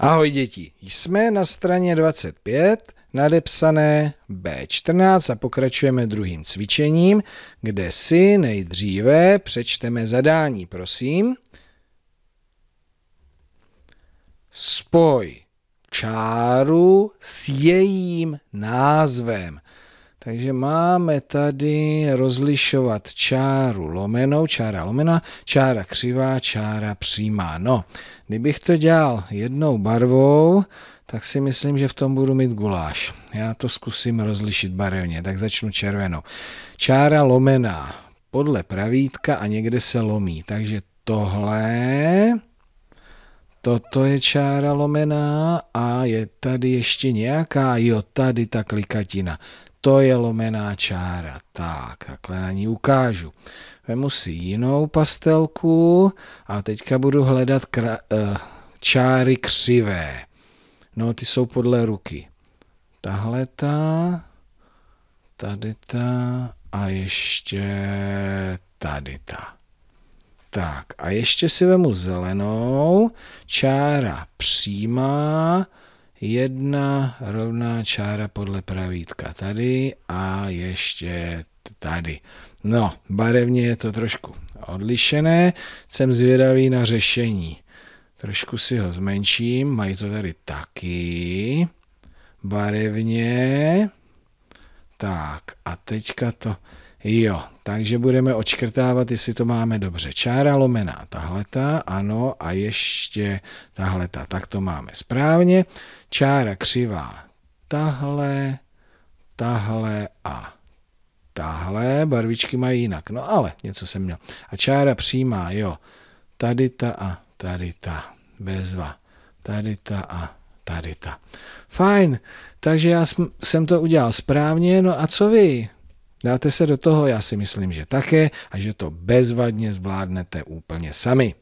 Ahoj děti, jsme na straně 25, nadepsané B14 a pokračujeme druhým cvičením, kde si nejdříve přečteme zadání, prosím. Spoj čáru s jejím názvem. Takže máme tady rozlišovat čáru lomenou, čára lomena, čára křivá, čára přímá. No, kdybych to dělal jednou barvou, tak si myslím, že v tom budu mít guláš. Já to zkusím rozlišit barevně, tak začnu červenou. Čára lomená podle pravítka a někde se lomí. Takže tohle toto je čára lomená a je tady ještě nějaká, jo, tady ta klikatina. To je lomená čára. Tak, takhle na ní ukážu. Vemu si jinou pastelku a teďka budu hledat kra, uh, čáry křivé. No, ty jsou podle ruky. Tahle ta, tady ta a ještě tady ta. Tak a ještě si vemu zelenou, čára přímá, jedna rovná čára podle pravítka tady a ještě tady. No, barevně je to trošku odlišené, jsem zvědavý na řešení. Trošku si ho zmenším, mají to tady taky. Barevně. Tak a teďka to Jo, takže budeme očkrtávat, jestli to máme dobře. Čára lomená tahleta, ano, a ještě tahleta. Tak to máme správně. Čára křivá tahle, tahle a tahle. Barvičky mají jinak, no ale něco jsem měl. A čára přímá, jo, tady ta a tady ta, bezva, tady ta a tady ta. Fajn, takže já jsem to udělal správně, no a co vy? Dáte se do toho, já si myslím, že také a že to bezvadně zvládnete úplně sami.